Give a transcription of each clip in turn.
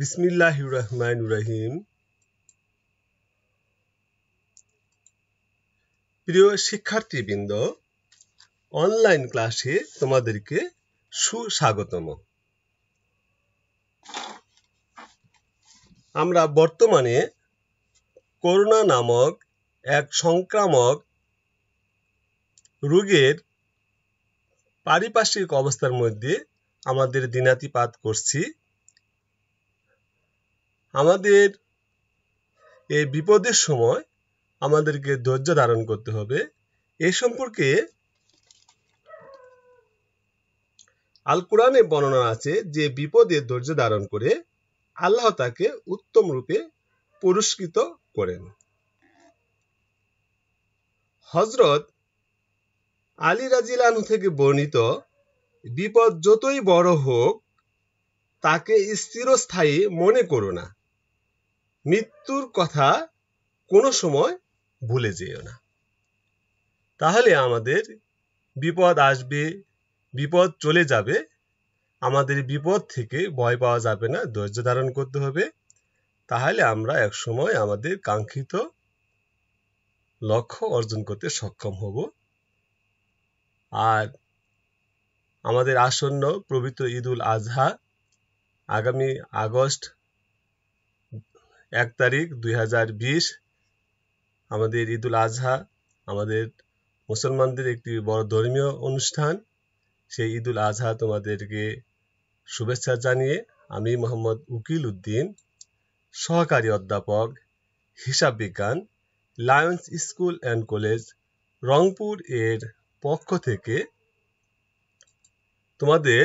বিসমিল্লাহ রহমান রহিম প্রিয় শিক্ষার্থীবৃন্দ অনলাইন ক্লাসে তোমাদেরকে সুস্বাগতম আমরা বর্তমানে করোনা নামক এক সংক্রামক রোগের পারিপার্শ্বিক অবস্থার মধ্যে আমাদের দিনাতিপাত করছি আমাদের এই বিপদের সময় আমাদেরকে ধৈর্য ধারণ করতে হবে এ সম্পর্কে আল কোরআনে বর্ণনা আছে যে বিপদে ধৈর্য ধারণ করে আল্লাহ তাকে উত্তম রূপে পুরস্কৃত করেন হজরত আলী রাজিল আনু থেকে বর্ণিত বিপদ যতই বড় হোক তাকে স্থিরস্থায়ী মনে করো না মৃত্যুর কথা কোনো সময় ভুলে যেও না তাহলে আমাদের বিপদ আসবে বিপদ চলে যাবে আমাদের বিপদ থেকে ভয় পাওয়া যাবে না ধৈর্য ধারণ করতে হবে তাহলে আমরা একসময় আমাদের কাঙ্ক্ষিত লক্ষ্য অর্জন করতে সক্ষম হব আর আমাদের আসন্ন পবিত্র ঈদুল আজহা আগামী আগস্ট এক তারিখ দুই আমাদের ঈদুল আজহা আমাদের মুসলমানদের একটি বড় ধর্মীয় অনুষ্ঠান সেই ঈদুল আজহা তোমাদেরকে শুভেচ্ছা জানিয়ে আমি মোহাম্মদ উকিল উদ্দিন সহকারী অধ্যাপক হিসাব বিজ্ঞান Lions School and College Rangpur এর পক্ষ থেকে তোমাদের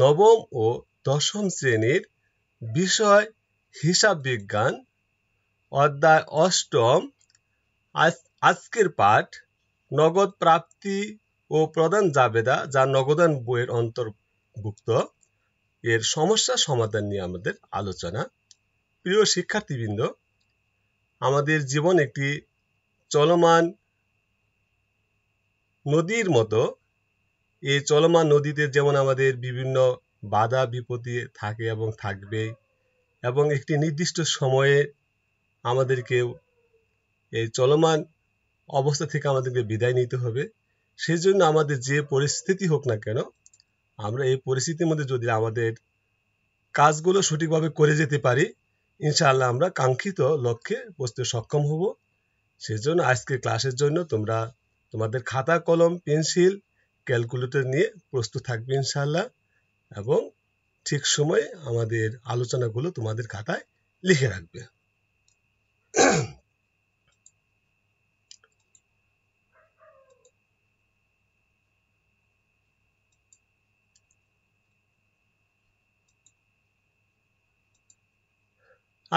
নবম ও দশম শ্রেণীর বিষয় হিসাব বিজ্ঞান অধ্যায় অষ্টম আজকের পাঠ নগদ প্রাপ্তি ও প্রদান জাবেদা যা নগদান বইয়ের অন্তর্ভুক্ত এর সমস্যা সমাধান নিয়ে আমাদের আলোচনা প্রিয় শিক্ষার্থীবৃন্দ আমাদের জীবন একটি চলমান নদীর মতো এই চলমান নদীতে যেমন আমাদের বিভিন্ন বাধা বিপত্তি থাকে এবং থাকবেই এবং একটি নির্দিষ্ট সময়ে আমাদেরকে এই চলমান অবস্থা থেকে আমাদেরকে বিদায় নিতে হবে সেই জন্য আমাদের যে পরিস্থিতি হোক না কেন আমরা এই পরিস্থিতির মধ্যে যদি আমাদের কাজগুলো সঠিকভাবে করে যেতে পারি ইনশাআল্লাহ আমরা কাঙ্ক্ষিত লক্ষ্যে পৌঁছতে সক্ষম হব সেই জন্য আজকের ক্লাসের জন্য তোমরা তোমাদের খাতা কলম পেন্সিল ক্যালকুলেটর নিয়ে প্রস্তুত থাকবে ইনশাআল্লাহ এবং ঠিক সময়ে আমাদের আলোচনাগুলো তোমাদের খাতায় লিখে রাখবে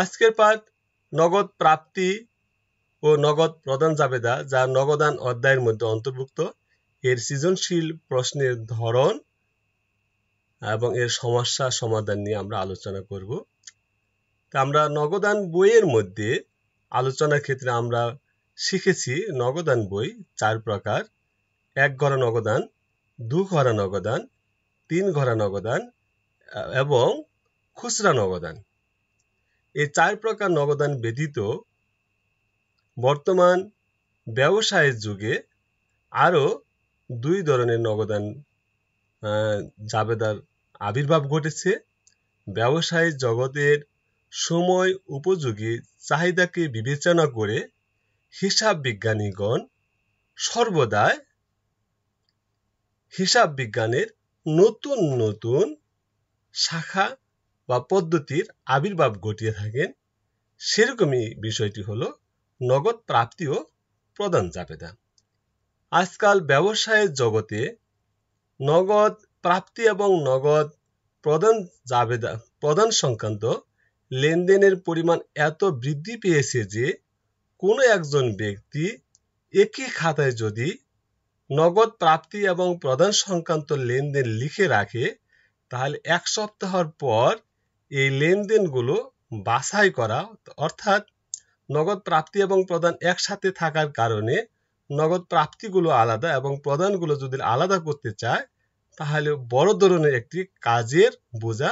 আজকের পাঠ নগদ প্রাপ্তি ও নগদ প্রদান জাবেদা যা নগদান অধ্যায়ের মধ্যে অন্তর্ভুক্ত এর সৃজনশীল প্রশ্নের ধরন এবং এর সমস্যা সমাধান নিয়ে আমরা আলোচনা করব তা আমরা নগদান বইয়ের মধ্যে আলোচনার ক্ষেত্রে আমরা শিখেছি নগদান বই চার প্রকার এক ঘরা নগদান দু ঘরা নগদান তিন ঘরা নগদান এবং খুচরা নগদান এই চার প্রকার নগদান ব্যতীত বর্তমান ব্যবসায়ের যুগে আরও দুই ধরনের নগদান জাবেদার আবির্ভাব ঘটেছে ব্যবসায় জগতের সময় উপযোগী চাহিদাকে বিবেচনা করে হিসাব বিজ্ঞানীগণ সর্বদাই হিসাব বিজ্ঞানের নতুন নতুন শাখা বা পদ্ধতির আবির্ভাব ঘটিয়ে থাকেন সেরকমই বিষয়টি হলো নগদ প্রাপ্তি ও প্রদান জাবেদা আজকাল ব্যবসায়ের জগতে নগদ প্রাপ্তি এবং নগদ প্রদান জাবেদা প্রদান সংক্রান্ত লেনদেনের পরিমাণ এত বৃদ্ধি পেয়েছে যে কোনো একজন ব্যক্তি একই খাতায় যদি নগদ প্রাপ্তি এবং প্রদান সংক্রান্ত লেনদেন লিখে রাখে তাহলে এক সপ্তাহর পর এই লেনদেনগুলো বাছাই করা অর্থাৎ নগদ প্রাপ্তি এবং প্রদান একসাথে থাকার কারণে নগদ প্রাপ্তিগুলো আলাদা এবং প্রদানগুলো যদি আলাদা করতে চায় তাহলে বড় ধরনের একটি কাজের বোঝা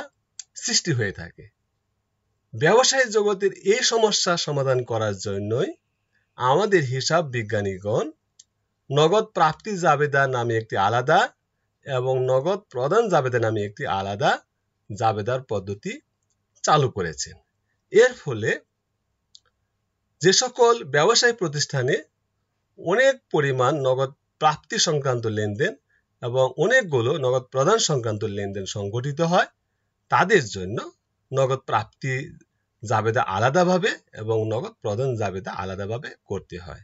সৃষ্টি হয়ে থাকে ব্যবসায় জগতের এই সমস্যা সমাধান করার জন্যই আমাদের হিসাব বিজ্ঞানীগণ নগদ প্রাপ্তি জাবেদা নামে একটি আলাদা এবং নগদ প্রদান জাবেদা নামে একটি আলাদা জাবেদার পদ্ধতি চালু করেছেন এর ফলে যে সকল ব্যবসায়ী প্রতিষ্ঠানে অনেক পরিমাণ নগদ প্রাপ্তি সংক্রান্ত লেনদেন এবং অনেকগুলো নগদ প্রদান সংক্রান্ত লেনদেন সংগঠিত হয় তাদের জন্য নগদ প্রাপ্তি জাবেদা আলাদাভাবে এবং নগদ প্রদান জাবেদা আলাদাভাবে করতে হয়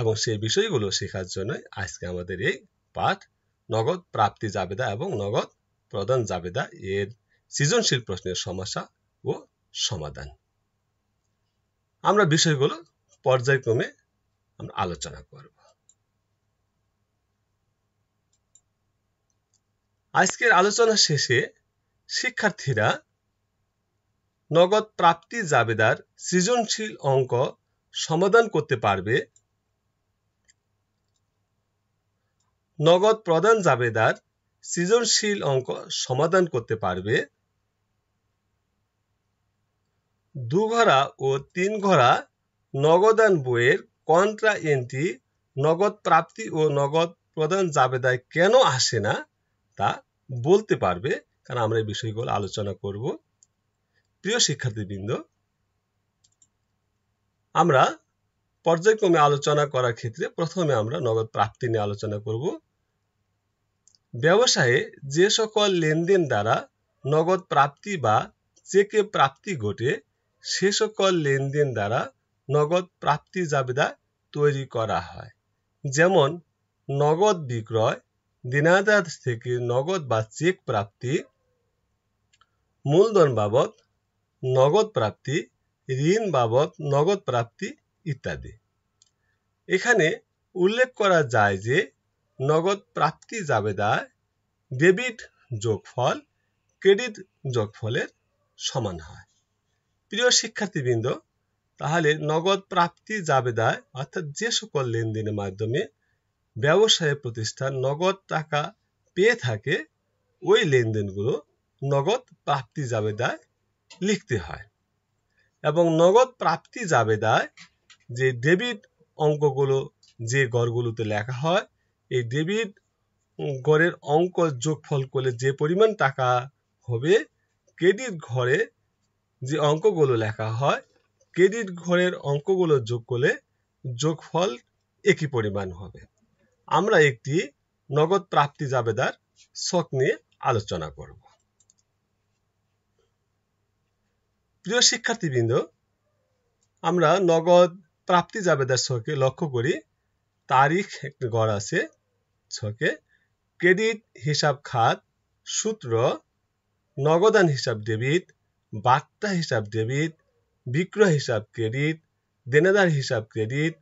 এবং সেই বিষয়গুলো শেখার জন্য আজকে আমাদের এই পাঠ নগদ প্রাপ্তি জাবেদা এবং নগদ প্রদান জাবেদা এর সৃজনশীল প্রশ্নের সমস্যা ও সমাধান আমরা বিষয়গুলো পর্যায়ক্রমে আমরা আলোচনা করব আজকের আলোচনা শেষে শিক্ষার্থীরা নগদ প্রাপ্তি জাবেদার সৃজনশীল অঙ্ক সমাধান করতে পারবে নগদ প্রদান জাবেদার সৃজনশীল অঙ্ক সমাধান করতে পারবে দু ঘরা ও তিন ঘরা নগদান বইয়ের কন্ট্রা এন্ট্রি নগদ প্রাপ্তি ও নগদ প্রদান জাবেদায় কেন আসে না তা বলতে পারবে কারণ আমরা এই বিষয়গুলো আলোচনা করব প্রিয় শিক্ষার্থীবৃন্দ আমরা পর্যায়ক্রমে আলোচনা করার ক্ষেত্রে প্রথমে আমরা নগদ প্রাপ্তি নিয়ে আলোচনা করব ব্যবসায়ে যে সকল লেনদেন দ্বারা নগদ প্রাপ্তি বা চেকে প্রাপ্তি ঘটে সে সকল লেনদেন দ্বারা নগদ প্রাপ্তি জাবেদা তৈরি করা হয় যেমন নগদ বিক্রয় দিনাজাত থেকে নগদ বা চেক প্রাপ্তি মূলধন বাবদ নগদ প্রাপ্তি ঋণ বাবদ নগদ প্রাপ্তি ইত্যাদি এখানে উল্লেখ করা যায় যে নগদ প্রাপ্তি জাবেদার ডেবিট যোগফল ক্রেডিট যোগফলের সমান হয় প্রিয় শিক্ষার্থীবৃন্দ তাহলে নগদ প্রাপ্তি জাবেদায় অর্থাৎ যে সকল লেনদেনের মাধ্যমে ব্যবসায় প্রতিষ্ঠান নগদ টাকা পেয়ে থাকে ওই লেনদেনগুলো নগদ প্রাপ্তি জাবেদায় লিখতে হয় এবং নগদ প্রাপ্তি জাবেদায় যে ডেবিট অঙ্কগুলো যে গড়গুলোতে লেখা হয় এই ডেবিট গড়ের অঙ্ক যোগফল করলে যে পরিমাণ টাকা হবে ক্রেডিট ঘরে যে অঙ্কগুলো লেখা হয় ক্রেডিট ঘরের অঙ্কগুলো যোগ করলে যোগফল একই পরিমাণ হবে আমরা একটি নগদ প্রাপ্তি জাবেদার শখ নিয়ে আলোচনা করব প্রিয় শিক্ষার্থীবৃন্দ আমরা নগদ প্রাপ্তি জাবেদার শখে লক্ষ্য করি তারিখ একটি গড় আছে ছকে ক্রেডিট হিসাব খাত সূত্র নগদান হিসাব ডেবিট বার্তা হিসাব ডেবিট বিক্রয় হিসাব ক্রেডিট দেনাদার হিসাব ক্রেডিট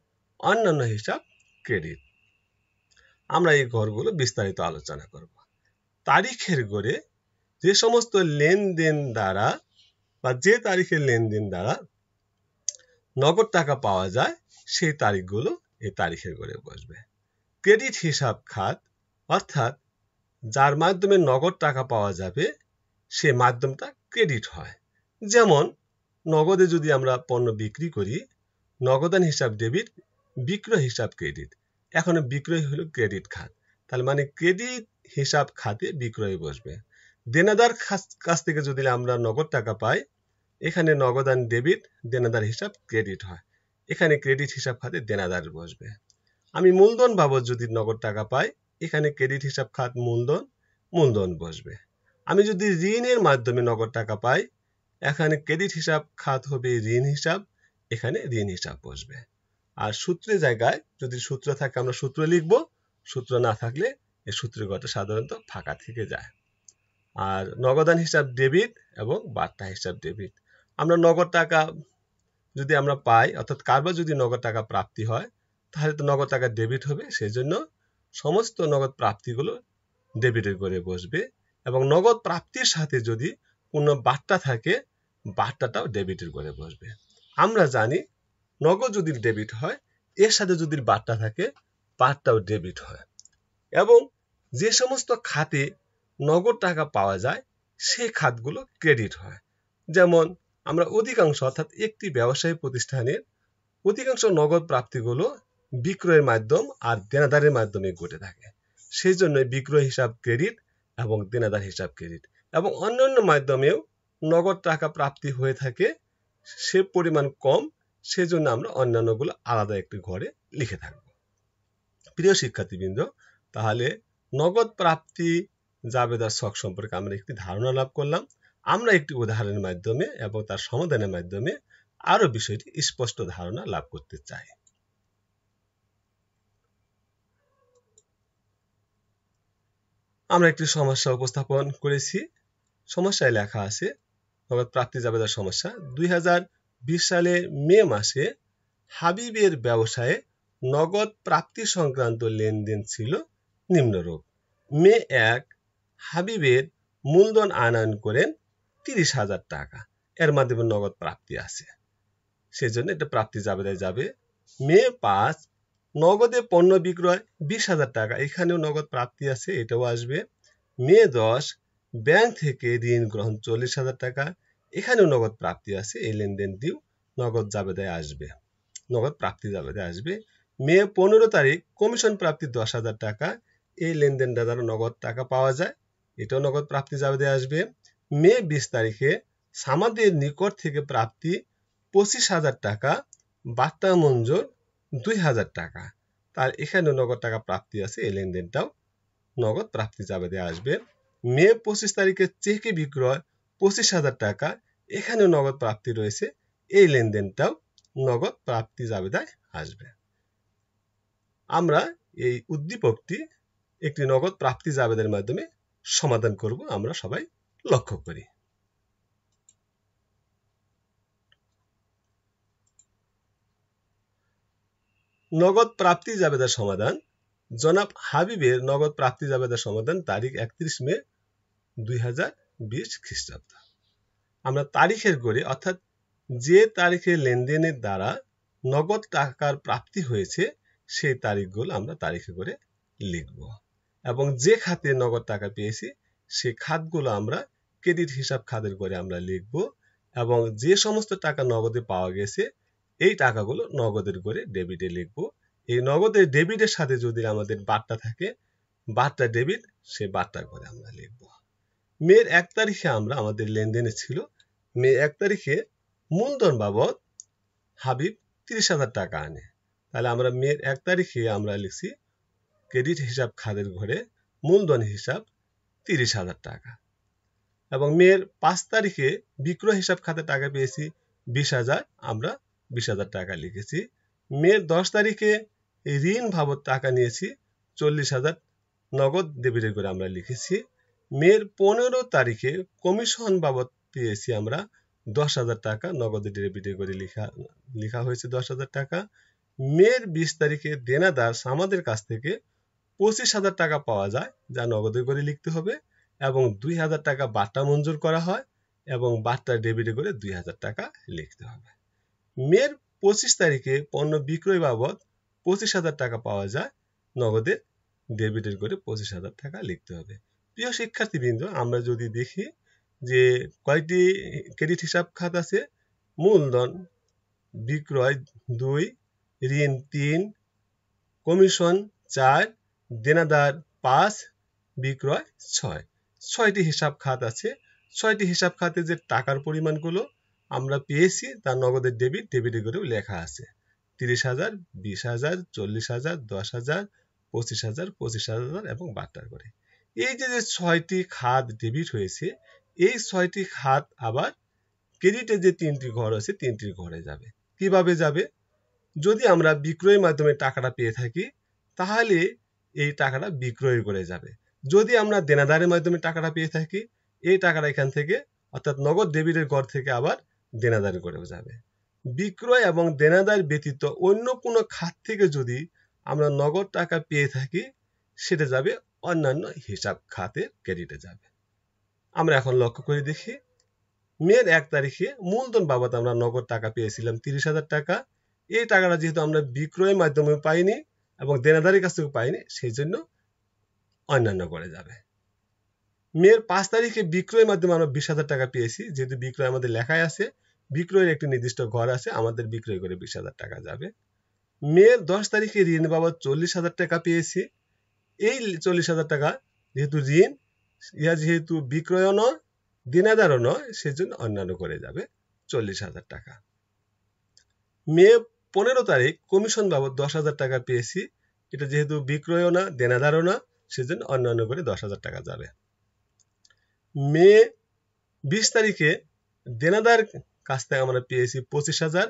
অন্যান্য হিসাব ক্রেডিট আমরা এই ঘরগুলো বিস্তারিত আলোচনা করব তারিখের ঘরে যে সমস্ত লেনদেন দ্বারা বা যে তারিখের লেনদেন দ্বারা নগদ টাকা পাওয়া যায় সেই তারিখগুলো এই তারিখের ঘরে বসবে ক্রেডিট হিসাব খাত অর্থাৎ যার মাধ্যমে নগদ টাকা পাওয়া যাবে সে মাধ্যমটা ক্রেডিট হয় যেমন নগদে যদি আমরা পণ্য বিক্রি করি নগদান হিসাব ডেবিট বিক্রয় হিসাব ক্রেডিট এখন বিক্রয় হলো ক্রেডিট খাত তার মানে ক্রেডিট হিসাব খাতে বিক্রয় বসবে দেনাদার কাছ থেকে যদি আমরা নগদ টাকা পাই এখানে নগদান ডেবিট দেনাদার হিসাব ক্রেডিট হয় এখানে ক্রেডিট হিসাব খাতে দেনাদার বসবে আমি মূলধন বাবদ যদি নগদ টাকা পাই এখানে ক্রেডিট হিসাব খাত মূলধন মূলধন বসবে আমি যদি ঋণের মাধ্যমে নগদ টাকা পাই এখানে ক্রেডিট হিসাব খাত হবে ঋণ হিসাব এখানে ঋণ হিসাব বসবে আর সূত্রের জায়গায় যদি সূত্র থাকে আমরা সূত্র লিখব সূত্র না থাকলে এই সূত্রগত সাধারণত ফাঁকা থেকে যায় আর নগদান হিসাব ডেবিট এবং বার্তা হিসাব ডেবিট আমরা নগদ টাকা যদি আমরা পাই অর্থাৎ কারবার যদি নগদ টাকা প্রাপ্তি হয় তাহলে তো নগদ টাকা ডেবিট হবে সেই জন্য সমস্ত নগদ প্রাপ্তিগুলো ডেবিটের করে বসবে এবং নগদ প্রাপ্তির সাথে যদি কোনো বার্তা থাকে বার্তাটাও ডেবিটের করে বসবে আমরা জানি নগদ যদি ডেবিট হয় এর সাথে যদি বার্তা থাকে বার্তাও ডেবিট হয় এবং যে সমস্ত খাতে নগদ টাকা পাওয়া যায় সেই খাতগুলো ক্রেডিট হয় যেমন আমরা অধিকাংশ অর্থাৎ একটি ব্যবসায়ী প্রতিষ্ঠানের অধিকাংশ নগদ প্রাপ্তিগুলো বিক্রয়ের মাধ্যম আর দেনাদারের মাধ্যমে ঘটে থাকে সেই জন্য বিক্রয় হিসাব ক্রেডিট এবং দেনাদার হিসাব ক্রেডিট এবং অন্যান্য মাধ্যমেও নগদ টাকা প্রাপ্তি হয়ে থাকে সে পরিমাণ কম সেজন্য আমরা অন্যান্যগুলো আলাদা একটি ঘরে লিখে থাকব প্রিয় শিক্ষার্থীবৃন্দ তাহলে নগদ প্রাপ্তি জাবেদার শখ সম্পর্কে আমরা একটি ধারণা লাভ করলাম আমরা একটি উদাহরণের মাধ্যমে এবং তার সমাধানের মাধ্যমে আরও বিষয়টি স্পষ্ট ধারণা লাভ করতে চাই আমরা একটি সমস্যা উপস্থাপন করেছি সমস্যায় লেখা আছে নগদ প্রাপ্তি জাবেদার সমস্যা দুই বিশ সালে মে মাসে হাবিবের ব্যবসায়ে নগদ প্রাপ্তি সংক্রান্ত লেনদেন ছিল নিম্নরূপ মে এক হাবিবের মূলধন আনয়ন করেন তিরিশ হাজার টাকা এর মাধ্যমে নগদ প্রাপ্তি আছে সেজন্য এটা প্রাপ্তি যাবে যাবে মে পাঁচ নগদে পণ্য বিক্রয় বিশ হাজার টাকা এখানেও নগদ প্রাপ্তি আছে এটাও আসবে মে দশ ব্যাংক থেকে ঋণ গ্রহণ চল্লিশ হাজার টাকা এখানেও নগদ প্রাপ্তি আছে এই লেনদেনটিও নগদ দেয় আসবে নগদ প্রাপ্তি দেয় আসবে মে পনেরো তারিখ কমিশন প্রাপ্তি দশ হাজার টাকা এই লেনদেনটা দ্বারা নগদ টাকা পাওয়া যায় এটাও নগদ প্রাপ্তি দেয় আসবে মে বিশ তারিখে সামাদের নিকট থেকে প্রাপ্তি পঁচিশ হাজার টাকা বার্তা মঞ্জুর দুই হাজার টাকা তার এখানে নগদ টাকা প্রাপ্তি আছে এই লেনদেনটাও নগদ প্রাপ্তি জাবেদে আসবে মে পঁচিশ তারিখে চেকে বিক্রয় পঁচিশ হাজার টাকা এখানেও নগদ প্রাপ্তি রয়েছে এই লেনদেনটাও নগদ প্রাপ্তি জাবেদায় আসবে আমরা এই উদ্দীপকটি একটি নগদ প্রাপ্তি জাবেদের মাধ্যমে সমাধান করব আমরা সবাই লক্ষ্য করি নগদ প্রাপ্তি জাবেদার সমাধান জনাব হাবিবের নগদ প্রাপ্তি জাবেদার সমাধান তারিখ একত্রিশ মে দুই হাজার বিশ খ্রিস্টাব্দ আমরা তারিখের গড়ে অর্থাৎ যে তারিখে লেনদেনের দ্বারা নগদ টাকার প্রাপ্তি হয়েছে সেই তারিখগুলো আমরা তারিখে করে লিখব এবং যে খাতে নগদ টাকা পেয়েছি সে খাতগুলো আমরা ক্রেডিট হিসাব খাতের করে আমরা লিখব এবং যে সমস্ত টাকা নগদে পাওয়া গেছে এই টাকাগুলো নগদের করে ডেবিটে লিখব এই নগদের ডেবিটের সাথে যদি আমাদের বার্তা থাকে বার্তা ডেবিট সে বার্তা করে আমরা লিখবো মেয়ের এক তারিখে আমরা আমাদের লেনদেনে ছিল মে এক তারিখে মূলধন বাবদ হাবিব তিরিশ হাজার টাকা আনে তাহলে আমরা মেয়ের এক তারিখে আমরা লিখছি ক্রেডিট হিসাব খাদের ঘরে মূলধন হিসাব তিরিশ হাজার টাকা এবং মেয়ের পাঁচ তারিখে বিক্রয় হিসাব খাতে টাকা পেয়েছি বিশ হাজার আমরা বিশ হাজার টাকা লিখেছি মেয়ের দশ তারিখে ঋণ ভাবত টাকা নিয়েছি চল্লিশ হাজার নগদ ডেবিটের করে আমরা লিখেছি মের পনেরো তারিখে কমিশন বাবদ পেয়েছি আমরা দশ হাজার টাকা নগদে ডেবিটে করে লিখা লিখা হয়েছে দশ হাজার টাকা মের বিশ তারিখে দেনাদার আমাদের কাছ থেকে পঁচিশ হাজার টাকা পাওয়া যায় যা নগদে করে লিখতে হবে এবং দুই হাজার টাকা বার্তা মঞ্জুর করা হয় এবং বার্তা ডেবিটে করে দুই হাজার টাকা লিখতে হবে মের পঁচিশ তারিখে পণ্য বিক্রয় বাবদ পঁচিশ হাজার টাকা পাওয়া যায় নগদে ডেবিটের করে পঁচিশ হাজার টাকা লিখতে হবে প্রিয় শিক্ষার্থীবৃন্দ আমরা যদি দেখি যে কয়টি ক্রেডিট হিসাব খাত আছে মূলধন বিক্রয় দুই ঋণ তিন কমিশন চার দেনাদার পাঁচ বিক্রয় ছয় ছয়টি হিসাব খাত আছে ছয়টি হিসাব খাতে যে টাকার পরিমাণগুলো আমরা পেয়েছি তার নগদের ডেবিট ডেবিট করেও লেখা আছে তিরিশ হাজার বিশ হাজার চল্লিশ হাজার দশ হাজার পঁচিশ হাজার পঁচিশ হাজার এবং বাটার করে এই যে যে ছয়টি খাত ডেবিট হয়েছে এই ছয়টি খাত আবার ক্রেডিটে যে তিনটি ঘর আছে তিনটি ঘরে যাবে কিভাবে যাবে যদি আমরা বিক্রয়ের মাধ্যমে টাকাটা পেয়ে থাকি তাহলে এই টাকাটা বিক্রয় করে যাবে যদি আমরা দেনাদারের মাধ্যমে টাকাটা পেয়ে থাকি এই টাকাটা এখান থেকে অর্থাৎ নগদ ডেবিটের ঘর থেকে আবার দেনাদারি করে যাবে বিক্রয় এবং দেনাদার ব্যতীত অন্য কোনো খাত থেকে যদি আমরা নগদ টাকা পেয়ে থাকি সেটা যাবে অন্যান্য হিসাব খাতে ক্রেডিটে যাবে আমরা এখন লক্ষ্য করে দেখি মেয়ের এক তারিখে মূলধন বাবদ আমরা নগদ টাকা পেয়েছিলাম তিরিশ হাজার টাকা এই টাকাটা যেহেতু আমরা বিক্রয়ের মাধ্যমে পাইনি এবং দেনাদারের কাছ থেকে পাইনি সেই জন্য অন্যান্য করে যাবে মেয়ের পাঁচ তারিখে বিক্রয়ের মাধ্যমে আমরা বিশ হাজার টাকা পেয়েছি যেহেতু বিক্রয় আমাদের লেখায় আছে বিক্রয়ের একটি নির্দিষ্ট ঘর আছে আমাদের বিক্রয় করে বিশ হাজার টাকা যাবে মেয়ের দশ তারিখে ঋণ বাবদ চল্লিশ হাজার টাকা পেয়েছি এই চল্লিশ হাজার টাকা যেহেতু ঋণ ইহা যেহেতু বিক্রয় নয় দিনাদারও নয় সেজন্য অন্যান্য করে যাবে চল্লিশ হাজার টাকা মে পনেরো তারিখ কমিশন বাবদ দশ হাজার টাকা পেয়েছি এটা যেহেতু বিক্রয় না দেনাদারও না সেজন্য অন্যান্য করে দশ হাজার টাকা যাবে মে বিশ তারিখে দেনাদার কাছ থেকে আমরা পেয়েছি পঁচিশ হাজার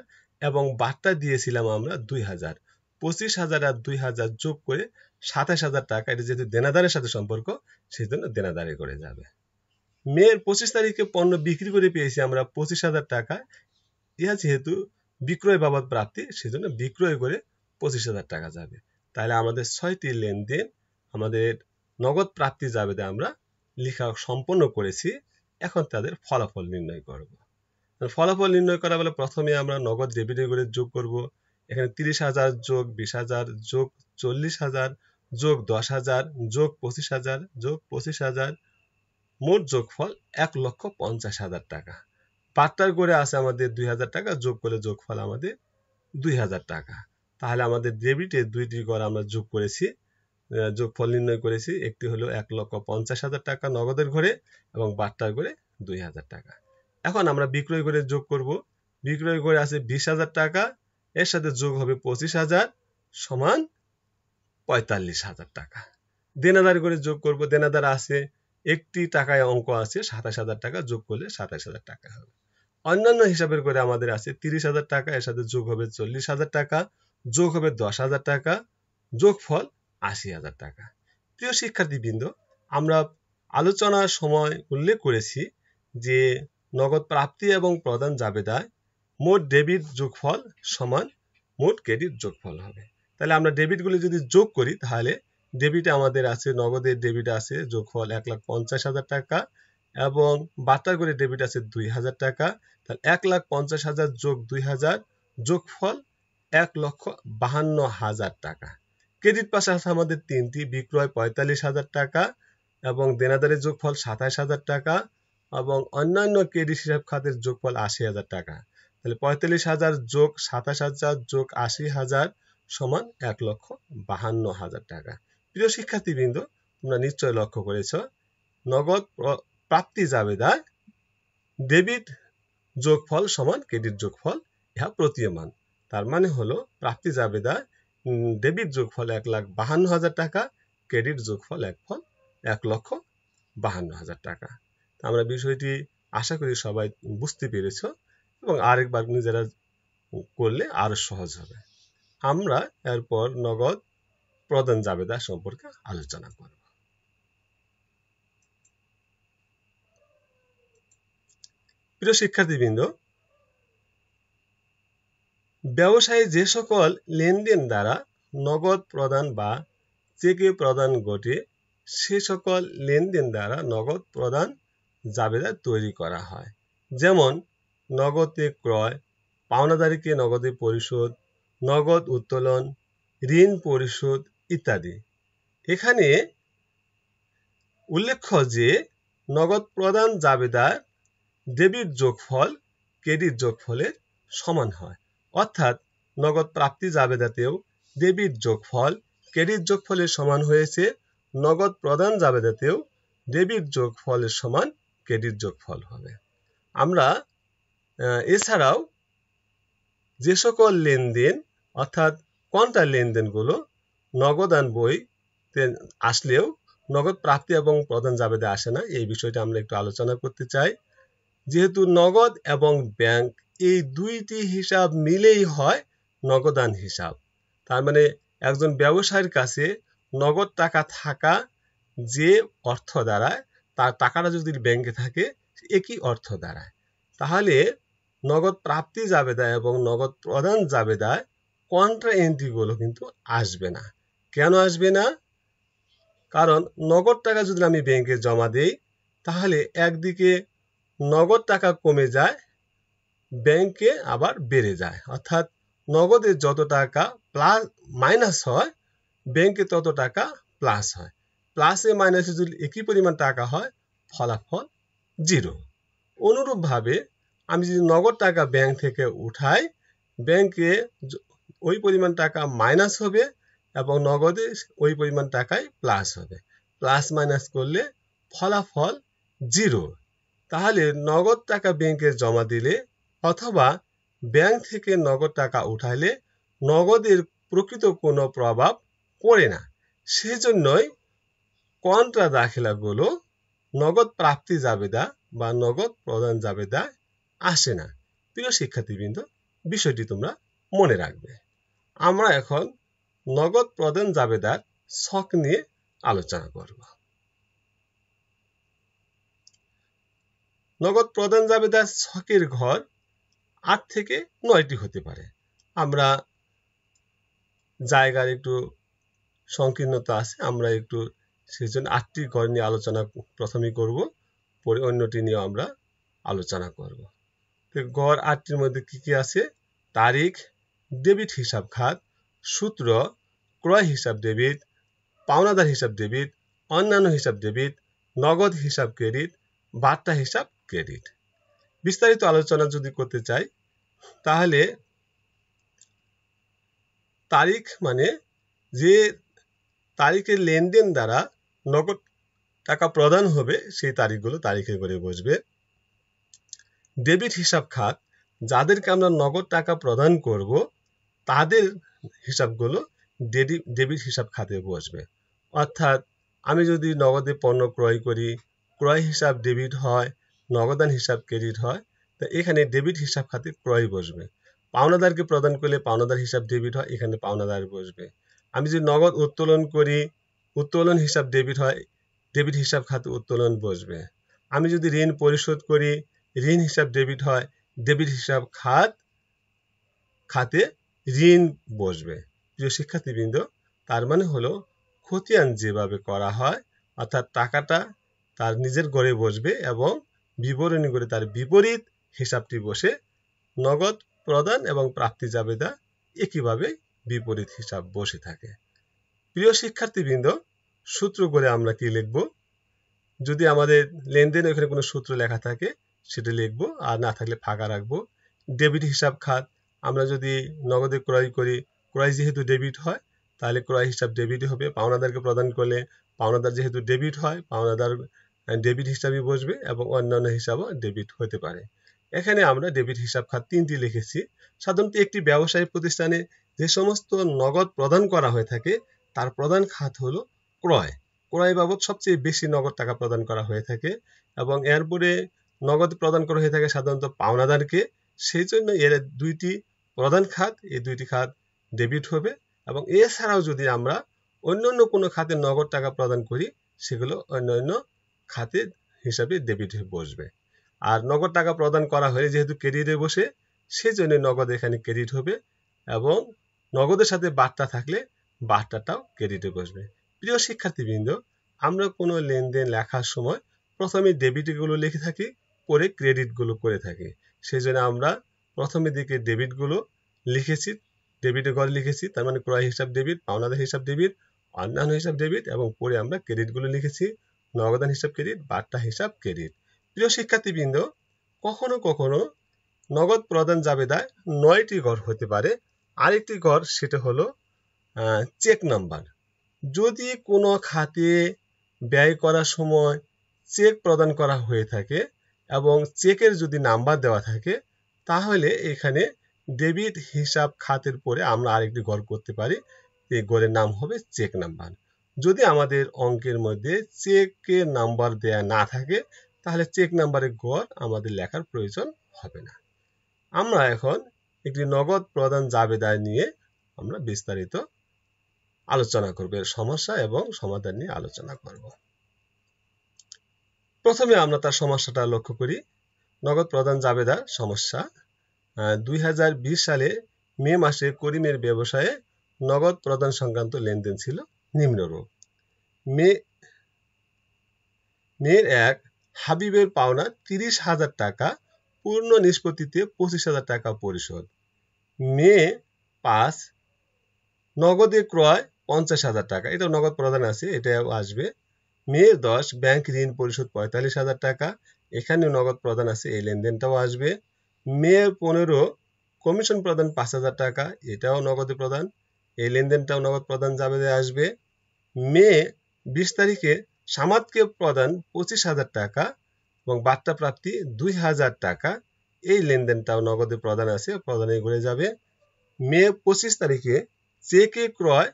এবং বার্তা দিয়েছিলাম আমরা দুই হাজার পঁচিশ হাজার আর দুই হাজার যোগ করে সাতাশ হাজার টাকা এটা যেহেতু দেনাদারের সাথে সম্পর্ক সেই জন্য দেনাদারে করে যাবে মেয়ের পঁচিশ তারিখে পণ্য বিক্রি করে পেয়েছি আমরা পঁচিশ হাজার টাকা ইহা যেহেতু বিক্রয় বাবদ প্রাপ্তি সেজন্য বিক্রয় করে পঁচিশ হাজার টাকা যাবে তাহলে আমাদের ছয়টি লেনদেন আমাদের নগদ প্রাপ্তি যাবে আমরা লিখা সম্পন্ন করেছি এখন তাদের ফলাফল নির্ণয় করব ফলাফল নির্ণয় করা বলে প্রথমে আমরা নগদ রেভিনিউ করে যোগ করব এখানে তিরিশ হাজার যোগ বিশ হাজার যোগ চল্লিশ হাজার যোগ দশ হাজার যোগ পঁচিশ হাজার যোগ পঁচিশ হাজার মোট যোগফল এক লক্ষ পঞ্চাশ হাজার টাকা পাট্টার করে আছে আমাদের দুই হাজার টাকা যোগ করলে যোগফল আমাদের দুই হাজার টাকা তাহলে আমাদের ডেবিটে দুইটি গড় আমরা যোগ করেছি যোগফল নির্ণয় করেছি একটি হলো এক লক্ষ পঞ্চাশ হাজার টাকা নগদের ঘরে এবং বাট্টার করে দুই হাজার টাকা এখন আমরা বিক্রয় করে যোগ করব বিক্রয় করে আছে বিশ হাজার টাকা এর সাথে যোগ হবে পঁচিশ হাজার সমান পঁয়তাল্লিশ হাজার টাকা দেনাদার করে যোগ করব দেনাদার আছে একটি টাকায় অঙ্ক আছে সাতাশ হাজার টাকা যোগ করলে সাতাশ হাজার টাকা হবে অন্যান্য হিসাবের করে আমাদের আছে তিরিশ হাজার টাকা এর সাথে যোগ হবে চল্লিশ হাজার টাকা যোগ হবে দশ হাজার টাকা যোগফল আশি হাজার টাকা প্রিয় শিক্ষার্থীবৃন্দ আমরা আলোচনার সময় উল্লেখ করেছি যে নগদ প্রাপ্তি এবং প্রদান যাবে দায় মোট ডেবিট যোগফল সমান মোট ক্রেডিট যোগফল হবে তাহলে আমরা ডেবিটগুলি যদি যোগ করি তাহলে ডেবিটে আমাদের আছে নগদের ডেবিট আছে যোগফল এক লাখ পঞ্চাশ হাজার টাকা এবং বার্তার করে ডেবিট আছে দুই হাজার টাকা তাহলে এক লাখ পঞ্চাশ হাজার যোগ দুই হাজার যোগফল এক লক্ষ বাহান্ন হাজার টাকা ক্রেডিট পাশে আছে আমাদের তিনটি বিক্রয় পঁয়তাল্লিশ হাজার টাকা এবং দেনাদারের যোগফল সাতাশ হাজার টাকা এবং অন্যান্য ক্রেডিট হিসাব খাতের যোগফল আশি হাজার টাকা তাহলে পঁয়তাল্লিশ হাজার যোগ সাতাশ হাজার যোগ আশি হাজার সমান এক লক্ষ বাহান্ন হাজার টাকা প্রিয় শিক্ষার্থীবৃন্দ তোমরা নিশ্চয় লক্ষ্য করেছ নগদ প্রাপ্তি জাবেদার ডেবিট যোগফল সমান ক্রেডিট যোগফল ইহা প্রতীয়মান তার মানে হলো প্রাপ্তি জাবেদার ডেবিট যোগফল এক লাখ বাহান্ন হাজার টাকা ক্রেডিট যোগফল এক ফল এক লক্ষ বাহান্ন হাজার টাকা তা আমরা বিষয়টি আশা করি সবাই বুঝতে পেরেছ এবং আরেকবার নিজেরা করলে আরো সহজ হবে আমরা এরপর নগদ প্রদান জাবেদা সম্পর্কে আলোচনা করব প্রিয় শিক্ষার্থীবৃন্দ ব্যবসায়ী যে সকল লেনদেন দ্বারা নগদ প্রদান বা চেকে প্রদান ঘটে সে সকল লেনদেন দ্বারা নগদ প্রদান জাবেদা তৈরি করা হয় যেমন নগদে ক্রয় পাওনাদারিকে নগদে পরিশোধ নগদ উত্তোলন ঋণ পরিশোধ ইত্যাদি এখানে উল্লেখ্য যে নগদ প্রদান জাবেদার ডেবিট যোগফল ক্রেডিট যোগফলের সমান হয় অর্থাৎ নগদ প্রাপ্তি জাবেদাতেও ডেবিট যোগফল ক্রেডিট যোগফলের সমান হয়েছে নগদ প্রদান জাবেদাতেও ডেবিট যোগফলের সমান ক্রেডিট যোগফল হবে আমরা এছাড়াও যে সকল লেনদেন অর্থাৎ কোয়ান্টার লেনদেনগুলো নগদান বই আসলেও নগদ প্রাপ্তি এবং প্রধান জাবেদে আসে না এই বিষয়টা আমরা একটু আলোচনা করতে চাই যেহেতু নগদ এবং ব্যাংক এই দুইটি হিসাব মিলেই হয় নগদান হিসাব তার মানে একজন ব্যবসায়ীর কাছে নগদ টাকা থাকা যে অর্থ দ্বারায় তার টাকাটা যদি ব্যাংকে থাকে একই অর্থ দ্বারায় তাহলে নগদ প্রাপ্তি জাবেদা এবং নগদ প্রদান জাবেদায় কন্ট্রা এন্ট্রিগুলো কিন্তু আসবে না কেন আসবে না কারণ নগদ টাকা যদি আমি ব্যাংকে জমা দেই তাহলে একদিকে নগদ টাকা কমে যায় ব্যাংকে আবার বেড়ে যায় অর্থাৎ নগদে যত টাকা প্লাস মাইনাস হয় ব্যাংকে তত টাকা প্লাস হয় প্লাসে মাইনাসে যদি একই পরিমাণ টাকা হয় ফলাফল জিরো অনুরূপভাবে আমি যদি নগদ টাকা ব্যাংক থেকে উঠাই ব্যাংকে ওই পরিমাণ টাকা মাইনাস হবে এবং নগদে ওই পরিমাণ টাকায় প্লাস হবে প্লাস মাইনাস করলে ফলাফল জিরো তাহলে নগদ টাকা ব্যাংকে জমা দিলে অথবা ব্যাংক থেকে নগদ টাকা উঠাইলে নগদের প্রকৃত কোনো প্রভাব পড়ে না সেজন্যই কন্ট্রা দাখিলাগুলো নগদ প্রাপ্তি জাবেদা বা নগদ প্রদান জাবেদা আসে না প্রিয় শিক্ষার্থীবৃন্দ বিষয়টি তোমরা মনে রাখবে আমরা এখন নগদ প্রদান জাবেদার ছক নিয়ে আলোচনা করব নগদ প্রদান জাবেদার ছকের ঘর আট থেকে নয়টি হতে পারে আমরা জায়গার একটু সংকীর্ণতা আছে আমরা একটু সেজন্য আটটি ঘর নিয়ে আলোচনা প্রথমেই করব পরে অন্যটি নিয়ে আমরা আলোচনা করব তো ঘর আটটির মধ্যে কি কি আছে তারিখ ডেবিট হিসাব খাত সূত্র ক্রয় হিসাব ডেবিট পাওনাদার হিসাব ডেবিট অন্যান্য হিসাব ডেবিট নগদ হিসাব ক্রেডিট বার্তা হিসাব ক্রেডিট বিস্তারিত আলোচনা যদি করতে চাই তাহলে তারিখ মানে যে তারিখের লেনদেন দ্বারা নগদ টাকা প্রদান হবে সেই তারিখগুলো তারিখে করে বসবে ডেবিট হিসাব খাত যাদেরকে আমরা নগদ টাকা প্রদান করব তাদের হিসাবগুলো ডেবিট হিসাব খাতে বসবে অর্থাৎ আমি যদি নগদে পণ্য ক্রয় করি ক্রয় হিসাব ডেবিট হয় নগদান হিসাব ক্রেডিট হয় তা এখানে ডেবিট হিসাব খাতে ক্রয় বসবে পাওনাদারকে প্রদান করলে পাওনাদার হিসাব ডেবিট হয় এখানে পাওনাদার বসবে আমি যদি নগদ উত্তোলন করি উত্তোলন হিসাব ডেবিট হয় ডেবিট হিসাব খাতে উত্তোলন বসবে আমি যদি ঋণ পরিশোধ করি ঋণ হিসাব ডেবিট হয় ডেবিট হিসাব খাত খাতে ঋণ বসবে প্রিয় শিক্ষার্থীবৃন্দ তার মানে হলো খতিয়ান যেভাবে করা হয় অর্থাৎ টাকাটা তার নিজের গড়ে বসবে এবং বিবরণী গড়ে তার বিপরীত হিসাবটি বসে নগদ প্রদান এবং প্রাপ্তি তা একইভাবে বিপরীত হিসাব বসে থাকে প্রিয় শিক্ষার্থীবৃন্দ সূত্র করে আমরা কি লিখব যদি আমাদের লেনদেন ওখানে কোনো সূত্র লেখা থাকে সেটা লিখব আর না থাকলে ফাঁকা রাখবো ডেবিট হিসাব খাত আমরা যদি নগদে ক্রয় করি ক্রয় যেহেতু ডেবিট হয় তাহলে ক্রয় হিসাব ডেবিট হবে পাওনাদারকে প্রদান করলে পাওনাদার যেহেতু ডেবিট হয় পাওনাদার ডেবিট হিসাবে বসবে এবং অন্যান্য হিসাবও ডেবিট হতে পারে এখানে আমরা ডেবিট হিসাব খাত তিনটি লিখেছি সাধারণত একটি ব্যবসায়িক প্রতিষ্ঠানে যে সমস্ত নগদ প্রদান করা হয়ে থাকে তার প্রধান খাত হলো ক্রয় ক্রয় বাবদ সবচেয়ে বেশি নগদ টাকা প্রদান করা হয়ে থাকে এবং এরপরে নগদ প্রদান করা হয়ে থাকে সাধারণত পাওনাদারকে সেই জন্য এর দুইটি প্রধান খাত এই দুইটি খাত ডেবিট হবে এবং এছাড়াও যদি আমরা অন্যান্য কোনো খাতে নগদ টাকা প্রদান করি সেগুলো অন্য অন্য খাতে হিসাবে ডেবিট হয়ে বসবে আর নগদ টাকা প্রদান করা হয়ে যেহেতু ক্রেডিটে বসে সেই জন্য নগদ এখানে ক্রেডিট হবে এবং নগদের সাথে বার্তা থাকলে বার্তাটাও ক্রেডিটে বসবে প্রিয় শিক্ষার্থীবৃন্দ আমরা কোনো লেনদেন লেখার সময় প্রথমে ডেবিটগুলো লিখে থাকি করে ক্রেডিটগুলো করে থাকি সেই জন্য আমরা প্রথমে দিকে ডেবিটগুলো লিখেছি ডেবিটে ঘরে লিখেছি তার মানে ক্রয় হিসাব ডেবিট পাওনাদার হিসাব ডেবিট অন্যান্য হিসাব ডেবিট এবং পরে আমরা ক্রেডিটগুলো লিখেছি নগদান হিসাব ক্রেডিট বার্তা হিসাব ক্রেডিট প্রিয় শিক্ষার্থীবৃন্দ কখনো কখনো নগদ প্রদান জাবেদায় নয়টি ঘর হতে পারে আরেকটি ঘর সেটা হলো চেক নাম্বার যদি কোনো খাতে ব্যয় করার সময় চেক প্রদান করা হয়ে থাকে এবং চেকের যদি নাম্বার দেওয়া থাকে তাহলে এখানে ডেবিট হিসাব খাতের পরে আমরা আরেকটি গড় করতে পারি এই গড়ের নাম হবে চেক নাম্বার যদি আমাদের অঙ্কের মধ্যে চেকের নাম্বার দেয়া না থাকে তাহলে চেক নাম্বারের গড় আমাদের লেখার প্রয়োজন হবে না আমরা এখন একটি নগদ প্রদান জাবেদায় নিয়ে আমরা বিস্তারিত আলোচনা করব সমস্যা এবং সমাধান নিয়ে আলোচনা করব প্রথমে আমরা তার সমস্যাটা লক্ষ্য করি নগদ প্রদান যাবে না সমস্যা দুই সালে মে মাসে করিমের ব্যবসায়ে নগদ প্রদান সংক্রান্ত লেনদেন ছিল নিম্নরূপ মে মেয়ের এক হাবিবের পাওনা তিরিশ হাজার টাকা পূর্ণ নিষ্পত্তিতে পঁচিশ হাজার টাকা পরিশোধ মে পাঁচ নগদে ক্রয় পঞ্চাশ হাজার টাকা এটা নগদ প্রদান আছে এটা আসবে মে দশ ব্যাংক ঋণ পরিশোধ পঁয়তাল্লিশ হাজার টাকা এখানেও নগদ প্রদান আছে এই লেনদেনটাও আসবে মে পনেরো কমিশন প্রদান পাঁচ হাজার টাকা এটাও নগদে প্রদান এই লেনদেনটাও নগদ প্রদান জাবেদে আসবে মে বিশ তারিখে সামাদকে প্রদান পঁচিশ হাজার টাকা এবং বার্তা প্রাপ্তি দুই হাজার টাকা এই লেনদেনটাও নগদে প্রদান আছে প্রদানে ঘুরে যাবে মে পঁচিশ তারিখে চেকে ক্রয়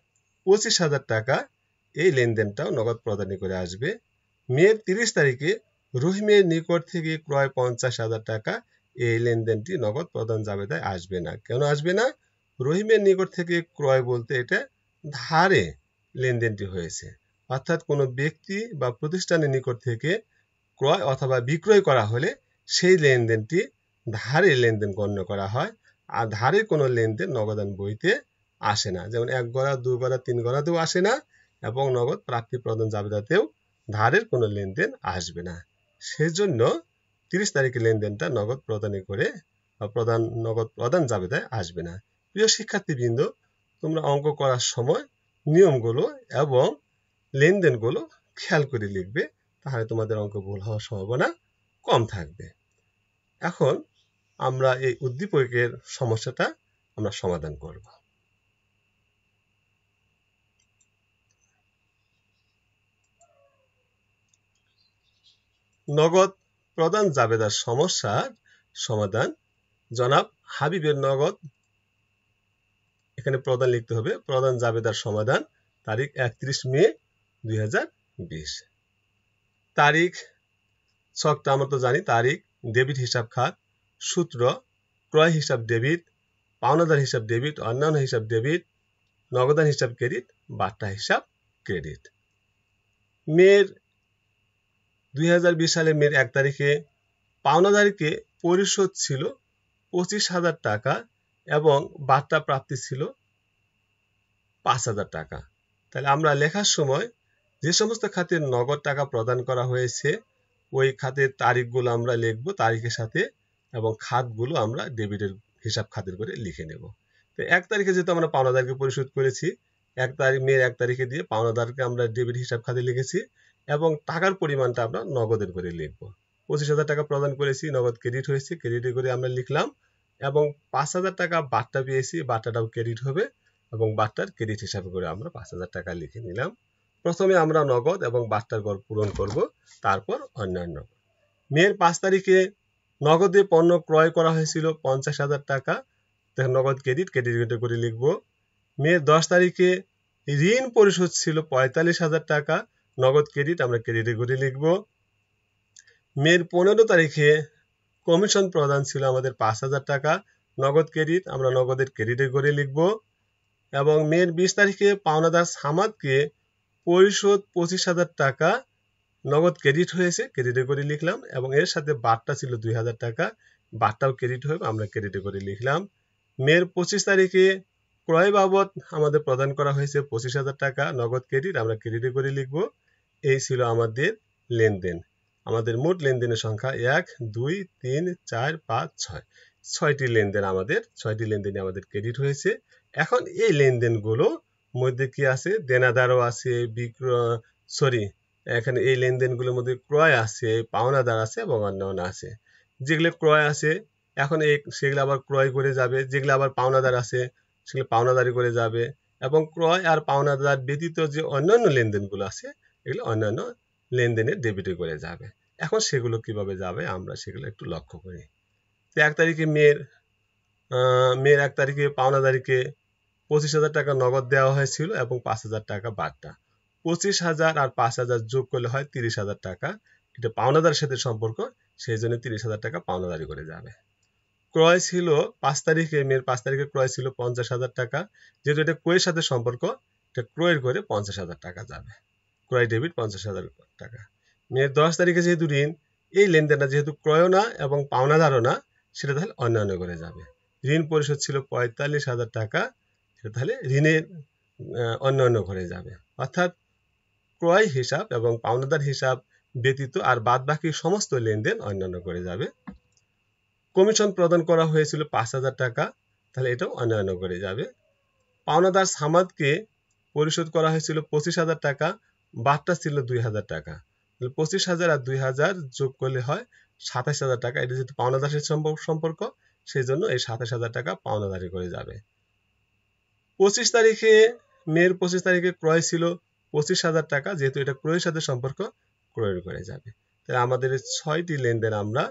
পঁচিশ হাজার টাকা এই লেনদেনটাও নগদ প্রদানে করে আসবে মে তিরিশ তারিখে রহিমের নিকট থেকে ক্রয় পঞ্চাশ হাজার টাকা এই লেনদেনটি নগদ প্রদান তাই আসবে না কেন আসবে না রহিমের নিকট থেকে ক্রয় বলতে এটা ধারে লেনদেনটি হয়েছে অর্থাৎ কোনো ব্যক্তি বা প্রতিষ্ঠানের নিকট থেকে ক্রয় অথবা বিক্রয় করা হলে সেই লেনদেনটি ধারে লেনদেন গণ্য করা হয় আর ধারে কোনো লেনদেন নগদান বইতে আসে না যেমন এক গড়া দু গড়া তিন গড়াতেও আসে না এবং নগদ প্রাপ্তি প্রদান জাবেদাতেও ধারের কোনো লেনদেন আসবে না সেজন্য তিরিশ তারিখে লেনদেনটা নগদ প্রদানে করে প্রদান নগদ প্রদান জাবেদায় আসবে না প্রিয় শিক্ষার্থীবৃন্দ তোমরা অঙ্ক করার সময় নিয়মগুলো এবং লেনদেনগুলো খেয়াল করে লিখবে তাহলে তোমাদের অঙ্ক ভুল হওয়ার সম্ভাবনা কম থাকবে এখন আমরা এই উদ্দীপকের সমস্যাটা আমরা সমাধান করব নগদ প্রধান জাবেদার সমস্যার সমাধান জনাব হাবিবের নগদ এখানে প্রদান লিখতে হবে প্রধান জাবেদার সমাধান তারিখ একত্রিশ মে দুই তারিখ ছকটা আমরা তো জানি তারিখ ডেবিট হিসাব খাত সূত্র ক্রয় হিসাব ডেবিট পাওনাদার হিসাব ডেবিট অন্যান্য হিসাব ডেবিট নগদান হিসাব ক্রেডিট বার্তা হিসাব ক্রেডিট মেয়ের দুই সালে মের এক তারিখে পাওনাদারিকে পরিশোধ ছিল পঁচিশ হাজার টাকা এবং বার্তা প্রাপ্তি ছিল পাঁচ হাজার টাকা তাহলে আমরা লেখার সময় যে সমস্ত খাতে নগদ টাকা প্রদান করা হয়েছে ওই খাতের তারিখগুলো আমরা লিখব তারিখের সাথে এবং খাতগুলো আমরা ডেবিটের হিসাব খাতের করে লিখে নেব তো এক তারিখে যেহেতু আমরা পাওনাদারকে পরিশোধ করেছি এক তারিখ মেয়ের এক তারিখে দিয়ে পাওনাদারকে আমরা ডেবিট হিসাব খাতে লিখেছি এবং টাকার পরিমাণটা আমরা নগদের করে লিখব পঁচিশ হাজার টাকা প্রদান করেছি নগদ ক্রেডিট হয়েছে ক্রেডিট করে আমরা লিখলাম এবং পাঁচ হাজার টাকা বার্তা পেয়েছি বার্তাটাও ক্রেডিট হবে এবং বার্তার ক্রেডিট হিসাবে করে আমরা পাঁচ হাজার টাকা লিখে নিলাম প্রথমে আমরা নগদ এবং বার্তার গড় পূরণ করব তারপর অন্যান্য মেয়ের পাঁচ তারিখে নগদে পণ্য ক্রয় করা হয়েছিল পঞ্চাশ হাজার টাকা নগদ ক্রেডিট ক্রেডিট করে লিখব মেয়ের দশ তারিখে ঋণ পরিশোধ ছিল পঁয়তাল্লিশ হাজার টাকা নগদ ক্রেডিট আমরা ক্রেডিটে করে লিখব মের পনেরো তারিখে কমিশন প্রদান ছিল আমাদের পাঁচ হাজার টাকা নগদ ক্রেডিট আমরা নগদের ক্রেডিটে করে লিখব এবং মের বিশ তারিখে পাওনাদার সামাদকে পরিশোধ পঁচিশ হাজার টাকা নগদ ক্রেডিট হয়েছে ক্রেডিটে করে লিখলাম এবং এর সাথে বারটা ছিল দুই হাজার টাকা বারটাও ক্রেডিট হয়ে আমরা ক্রেডিটে করে লিখলাম মের পঁচিশ তারিখে ক্রয় বাবদ আমাদের প্রদান করা হয়েছে পঁচিশ হাজার টাকা নগদ ক্রেডিট আমরা ক্রেডিটে করে লিখব এই ছিল আমাদের লেনদেন আমাদের মোট লেনদেনের সংখ্যা এক দুই তিন চার পাঁচ ছয় ছয়টি লেনদেন আমাদের ছয়টি লেনদেনে আমাদের ক্রেডিট হয়েছে এখন এই লেনদেনগুলো মধ্যে কি আছে দেনাদারও আছে বিক্রয় সরি এখানে এই লেনদেনগুলোর মধ্যে ক্রয় আছে পাওনাদার আছে এবং অন্যান্য আছে যেগুলো ক্রয় আছে এখন এই সেগুলো আবার ক্রয় করে যাবে যেগুলো আবার পাওনাদার আছে সেগুলো পাওনাদারি করে যাবে এবং ক্রয় আর পাওনাদার ব্যতীত যে অন্যান্য লেনদেনগুলো আছে এগুলো অন্যান্য লেনদেনের ডেবিটে করে যাবে এখন সেগুলো কিভাবে যাবে আমরা সেগুলো একটু লক্ষ্য করি এক তারিখে মেয়ের মেয়ের এক তারিখে তারিখে পঁচিশ হাজার টাকা নগদ দেওয়া হয়েছিল এবং পাঁচ হাজার টাকা বার্তা পঁচিশ হাজার আর পাঁচ হাজার যোগ করলে হয় তিরিশ হাজার টাকা এটা পাওনাদারের সাথে সম্পর্ক সেই জন্য তিরিশ হাজার টাকা পাওনাদারি করে যাবে ক্রয় ছিল পাঁচ তারিখে মেয়ের পাঁচ তারিখে ক্রয় ছিল পঞ্চাশ হাজার টাকা যেহেতু এটা ক্রয়ের সাথে সম্পর্ক এটা ক্রয়ের করে পঞ্চাশ হাজার টাকা যাবে ক্রয় ডেবিট পঞ্চাশ হাজার টাকা মেয়ের দশ তারিখে যেহেতু ঋণ এই লেনদেনটা যেহেতু ক্রয় না এবং পাওনা ধারণা সেটা তাহলে অন্যান্য করে যাবে ঋণ পরিশোধ ছিল পঁয়তাল্লিশ হাজার টাকা সেটা তাহলে ঋণের অন্যান্য ঘরে যাবে অর্থাৎ ক্রয় হিসাব এবং পাওনাদার হিসাব ব্যতীত আর বাদ বাকি সমস্ত লেনদেন অন্যান্য করে যাবে কমিশন প্রদান করা হয়েছিল পাঁচ হাজার টাকা তাহলে এটাও অন্যান্য করে যাবে পাওনাদার সামাদকে পরিশোধ করা হয়েছিল পঁচিশ হাজার টাকা বাদটা ছিল দুই হাজার টাকা পঁচিশ হাজার আর দুই হাজার যোগ করলে হয় সাতাশ হাজার টাকা এটা যেহেতু পাওনা দাসের সম্পর্ক সেই জন্য এই সাতাশ হাজার টাকা পাওনা পাওনাদারি করে যাবে পঁচিশ তারিখে মেয়ের পঁচিশ তারিখে ক্রয় ছিল পঁচিশ হাজার টাকা যেহেতু এটা ক্রয়ের সাথে সম্পর্ক ক্রয়ের করে যাবে তাহলে আমাদের ছয়টি লেনদেন আমরা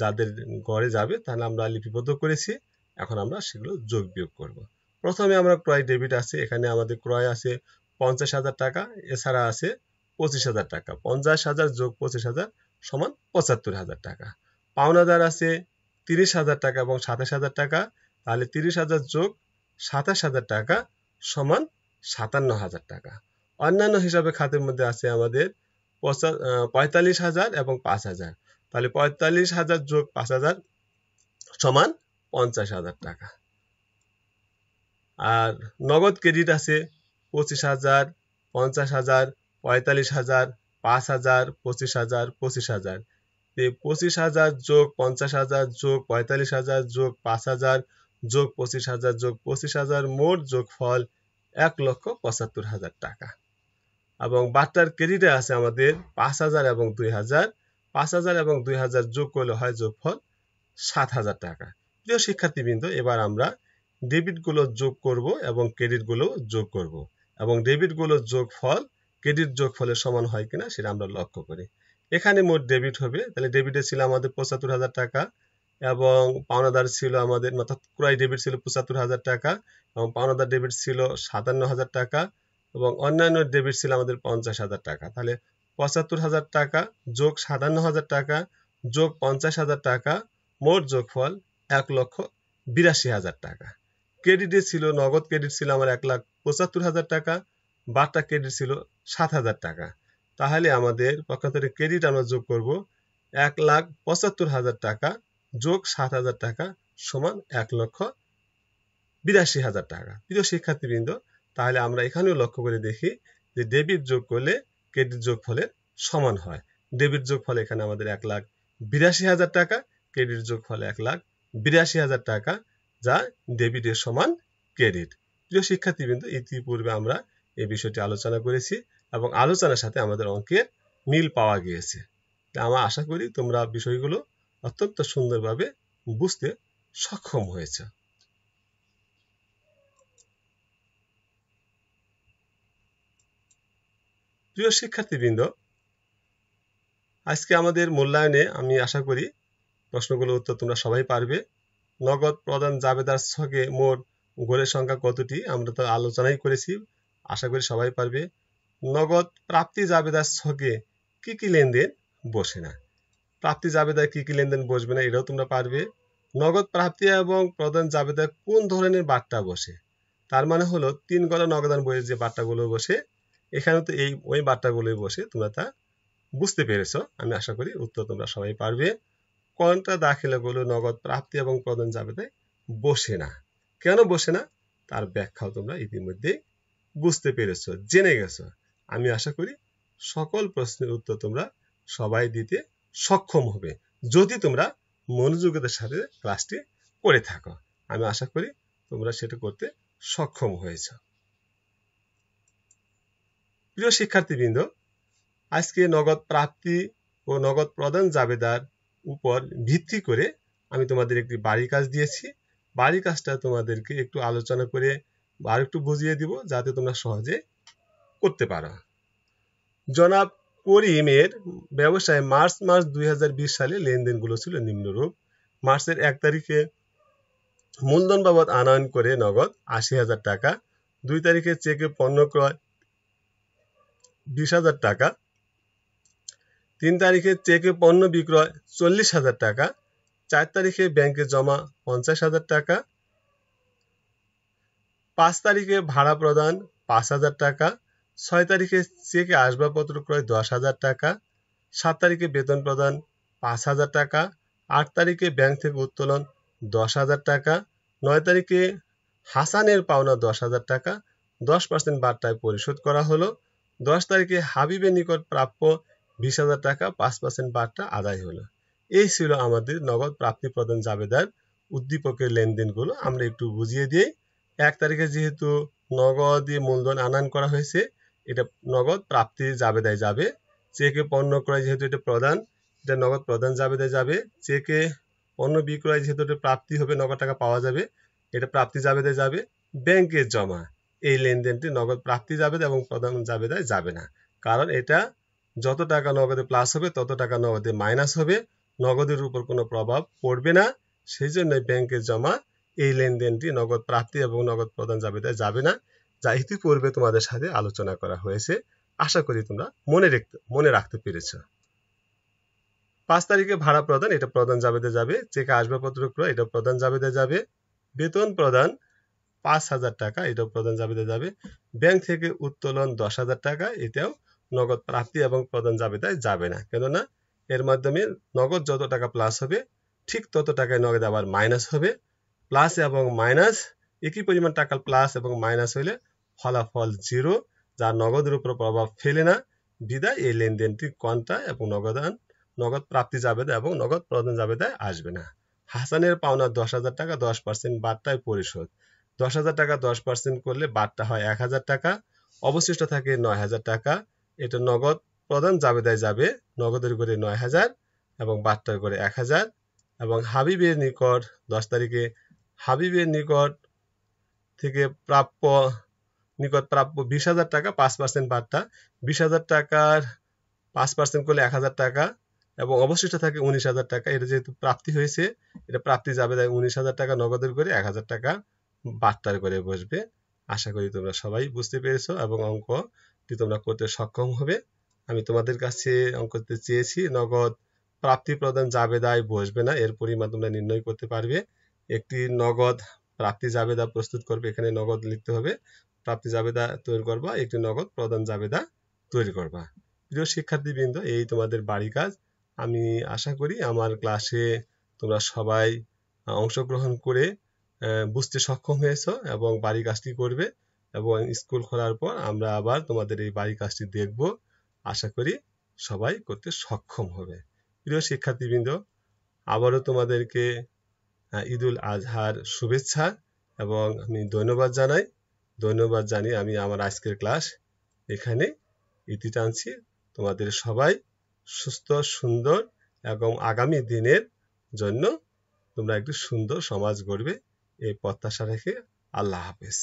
যাদের গড়ে যাবে তাহলে আমরা লিপিবদ্ধ করেছি এখন আমরা সেগুলো যোগ বিয়োগ করব। প্রথমে আমরা ক্রয় ডেবিট আছে এখানে আমাদের ক্রয় আছে পঞ্চাশ হাজার টাকা এছাড়া আছে পঁচিশ হাজার টাকা পঞ্চাশ হাজার যোগ পঁচিশ হাজার সমান পঁচাত্তর হাজার টাকা পাওনাদার আছে তিরিশ হাজার টাকা এবং সাতাশ হাজার টাকা তাহলে তিরিশ হাজার যোগ সাতাশ হাজার টাকা সমান সাতান্ন হাজার টাকা অন্যান্য হিসাবে খাতের মধ্যে আছে আমাদের পঁয়তাল্লিশ হাজার এবং পাঁচ হাজার তাহলে পঁয়তাল্লিশ হাজার যোগ পাঁচ হাজার সমান পঞ্চাশ হাজার টাকা আর নগদ ক্রেডিট আছে পঁচিশ হাজার পঞ্চাশ হাজার পঁয়তাল্লিশ হাজার পাঁচ হাজার পঁচিশ হাজার পঁচিশ হাজার পঁচিশ হাজার যোগ পঞ্চাশ হাজার যোগ পঁয়তাল্লিশ হাজার যোগ পাঁচ হাজার যোগ পঁচিশ হাজার যোগ পঁচিশ হাজার মোট যোগফল এক লক্ষ পঁচাত্তর হাজার টাকা এবং বাট্টার ক্রেডিটে আছে আমাদের পাঁচ হাজার এবং দুই হাজার পাঁচ হাজার এবং দুই হাজার যোগ করলে হয় যোগফল সাত হাজার টাকা প্রিয় শিক্ষার্থীবৃন্দ এবার আমরা ডেবিটগুলো যোগ করব এবং ক্রেডিটগুলো যোগ করব এবং ডেবিটগুলোর যোগফল ক্রেডিট যোগফলের সমান হয় কিনা সেটা আমরা লক্ষ্য করি এখানে মোট ডেবিট হবে তাহলে ডেবিটে ছিল আমাদের পঁচাত্তর হাজার টাকা এবং পাওনাদার ছিল আমাদের অর্থাৎ ক্রয় ডেবিট ছিল পঁচাত্তর হাজার টাকা এবং পাওনাদার ডেবিট ছিল সাতান্ন হাজার টাকা এবং অন্যান্য ডেবিট ছিল আমাদের পঞ্চাশ হাজার টাকা তাহলে পঁচাত্তর হাজার টাকা যোগ সাতান্ন হাজার টাকা যোগ পঞ্চাশ হাজার টাকা মোট যোগফল এক লক্ষ বিরাশি হাজার টাকা ক্রেডিটে ছিল নগদ ক্রেডিট ছিল আমার এক লাখ পঁচাত্তর হাজার টাকা বারটা ক্রেডিট ছিল সাত হাজার টাকা তাহলে আমাদের পক্ষান্তরে ক্রেডিট আমরা যোগ করব এক লাখ পঁচাত্তর হাজার টাকা যোগ সাত হাজার টাকা সমান এক লক্ষ বিরাশি হাজার টাকা প্রিয় শিক্ষার্থীবৃন্দ তাহলে আমরা এখানেও লক্ষ্য করে দেখি যে ডেবিট যোগ করলে ক্রেডিট যোগ ফলে সমান হয় ডেবিট যোগ ফলে এখানে আমাদের এক লাখ বিরাশি হাজার টাকা ক্রেডিট যোগ ফলে এক লাখ বিরাশি হাজার টাকা যা ডেবিটের সমান ক্রেডিট প্রিয় শিক্ষার্থীবৃন্দ ইতিপূর্বে আমরা এই বিষয়টি আলোচনা করেছি এবং আলোচনার সাথে আমাদের অঙ্কের মিল পাওয়া গিয়েছে তা আমরা আশা করি তোমরা বিষয়গুলো অত্যন্ত সুন্দরভাবে বুঝতে সক্ষম হয়েছে প্রিয় শিক্ষার্থীবৃন্দ আজকে আমাদের মূল্যায়নে আমি আশা করি প্রশ্নগুলোর উত্তর তোমরা সবাই পারবে নগদ প্রদান জাবেদার সঙ্গে মোট গোলের সংখ্যা কতটি আমরা তো আলোচনাই করেছি আশা করি সবাই পারবে নগদ প্রাপ্তি জাবেদার সঙ্গে কি কি লেনদেন বসে না প্রাপ্তি জাবেদায় কি কি লেনদেন বসবে না এটাও তোমরা পারবে নগদ প্রাপ্তি এবং প্রদান জাবেদায় কোন ধরনের বার্তা বসে তার মানে হলো তিন গলা নগদান বইয়ের যে বার্তাগুলো বসে এখানে তো এই ওই বার্তাগুলোই বসে তোমরা তা বুঝতে পেরেছ আমি আশা করি উত্তর তোমরা সবাই পারবে দাখিলা করলে নগদ প্রাপ্তি এবং প্রদান জাবেদে বসে না কেন বসে না তার ব্যাখ্যাও তোমরা ইতিমধ্যে বুঝতে পেরেছ জেনে গেছ আমি আশা করি সকল প্রশ্নের উত্তর তোমরা সবাই দিতে সক্ষম হবে যদি তোমরা মনোযোগের সাথে ক্লাসটি করে থাকো আমি আশা করি তোমরা সেটা করতে সক্ষম হয়েছ প্রিয় শিক্ষার্থীবৃন্দ আজকে নগদ প্রাপ্তি ও নগদ প্রদান জাবেদার উপর ভিত্তি করে আমি তোমাদের একটি বাড়ির কাজ দিয়েছি বাড়ির কাজটা তোমাদেরকে একটু আলোচনা করে আর একটু বুঝিয়ে দিব যাতে তোমরা সহজে করতে পারো জনাব করিমের ব্যবসায় মার্চ মাস দুই সালে লেনদেনগুলো ছিল নিম্নরূপ মার্চের এক তারিখে মূলধন বাবদ আনয়ন করে নগদ আশি হাজার টাকা দুই তারিখে চেকে পণ্য ক্রয় বিশ হাজার টাকা তিন তারিখে চেকে পণ্য বিক্রয় চল্লিশ হাজার টাকা চার তারিখে ব্যাংকে জমা পঞ্চাশ হাজার টাকা পাঁচ তারিখে ভাড়া প্রদান পাঁচ হাজার টাকা ছয় তারিখে চেকে আসবাবপত্র ক্রয় দশ হাজার টাকা সাত তারিখে বেতন প্রদান পাঁচ হাজার টাকা আট তারিখে ব্যাংক থেকে উত্তোলন দশ হাজার টাকা নয় তারিখে হাসানের পাওনা দশ হাজার টাকা দশ পার্সেন্ট বার্তায় পরিশোধ করা হলো দশ তারিখে হাবিবের নিকট প্রাপ্য বিশ হাজার টাকা পাঁচ পার্সেন্ট বার্তা আদায় হলো এই ছিল আমাদের নগদ প্রাপ্তি প্রদান জাবেদার উদ্দীপকের লেনদেনগুলো আমরা একটু বুঝিয়ে দিই এক তারিখে যেহেতু দিয়ে মূলধন আনান করা হয়েছে এটা নগদ প্রাপ্তি জাবেদায় যাবে চেকে পণ্য ক্রয় যেহেতু এটা প্রদান এটা নগদ প্রদান জাবেদায় যাবে চেকে পণ্য বিক্রয় যেহেতু এটা প্রাপ্তি হবে নগদ টাকা পাওয়া যাবে এটা প্রাপ্তি জাবেদায় যাবে ব্যাংকের জমা এই লেনদেনটি নগদ প্রাপ্তি জাবেদা এবং প্রদান জাবেদায় যাবে না কারণ এটা যত টাকা নগদে প্লাস হবে তত টাকা নগদে মাইনাস হবে নগদের উপর কোনো প্রভাব পড়বে না সেই জন্য ব্যাংকে জমা এই লেনদেনটি নগদ প্রাপ্তি এবং নগদ প্রদান জাবেদায় যাবে না যা ইতিপূর্বে তোমাদের সাথে আলোচনা করা হয়েছে আশা করি তোমরা মনে রেখতে মনে রাখতে পেরেছ পাঁচ তারিখে ভাড়া প্রদান এটা প্রদান জাবেদে যাবে চেকে আসবাবপত্র ক্রয় এটা প্রদান জাবেদে যাবে বেতন প্রদান পাঁচ হাজার টাকা এটাও প্রদান জাবেদে যাবে ব্যাংক থেকে উত্তোলন দশ হাজার টাকা এটাও নগদ প্রাপ্তি এবং প্রদান জাবেদায় যাবে না কেননা এর মাধ্যমে নগদ যত টাকা প্লাস হবে ঠিক তত টাকায় নগদ আবার মাইনাস হবে প্লাস এবং মাইনাস একই পরিমাণ টাকা প্লাস এবং মাইনাস হইলে ফলাফল জিরো যা নগদের উপর প্রভাব ফেলে না বিদায় এই লেনদেনটি কন্টা এবং নগদান নগদ প্রাপ্তি জাবেদা এবং নগদ প্রদান জাবেদায় আসবে না হাসানের পাওনা দশ হাজার টাকা দশ পার্সেন্ট বার্তায় পরিশোধ দশ হাজার টাকা দশ পার্সেন্ট করলে বার্তা হয় এক হাজার টাকা অবশিষ্ট থাকে নয় হাজার টাকা এটা নগদ প্রদান যাবে দেয় যাবে নগদের করে নয় হাজার এবং বাট্টার করে এক হাজার এবং হাবিবের নিকট দশ তারিখে হাবিবের নিকট থেকে প্রাপ্য নিকট প্রাপ্য বিশ হাজার টাকা পাঁচ পার্সেন্ট বার্তা বিশ হাজার টাকার পাঁচ পার্সেন্ট করলে এক হাজার টাকা এবং অবশিষ্ট থাকে উনিশ হাজার টাকা এটা যেহেতু প্রাপ্তি হয়েছে এটা প্রাপ্তি যাবে তাই উনিশ হাজার টাকা নগদের করে এক হাজার টাকা বার্তার করে বসবে আশা করি তোমরা সবাই বুঝতে পেরেছ এবং অঙ্ক তোমরা করতে সক্ষম হবে আমি তোমাদের কাছে অঙ্ক করতে চেয়েছি নগদ প্রাপ্তি প্রদান জাবেদায় বসবে না এর পরিমাণ তোমরা নির্ণয় করতে পারবে একটি নগদ প্রাপ্তি জাবেদা প্রস্তুত করবে এখানে নগদ লিখতে হবে প্রাপ্তি জাবেদা তৈরি করবা একটি নগদ প্রদান জাবেদা তৈরি করবা প্রিয় শিক্ষার্থীবৃন্দ এই তোমাদের বাড়ি কাজ আমি আশা করি আমার ক্লাসে তোমরা সবাই অংশগ্রহণ করে বুঝতে সক্ষম হয়েছ এবং বাড়ি কাজটি করবে এবং স্কুল খোলার পর আমরা আবার তোমাদের এই বাড়ি কাজটি দেখব আশা করি সবাই করতে সক্ষম হবে প্রিয় শিক্ষার্থীবৃন্দ আবারও তোমাদেরকে ঈদুল আজহার শুভেচ্ছা এবং আমি ধন্যবাদ জানাই ধন্যবাদ জানি আমি আমার আজকের ক্লাস এখানে ইতি টানছি তোমাদের সবাই সুস্থ সুন্দর এবং আগামী দিনের জন্য তোমরা একটি সুন্দর সমাজ গড়বে এই প্রত্যাশা রেখে আল্লাহ হাফেজ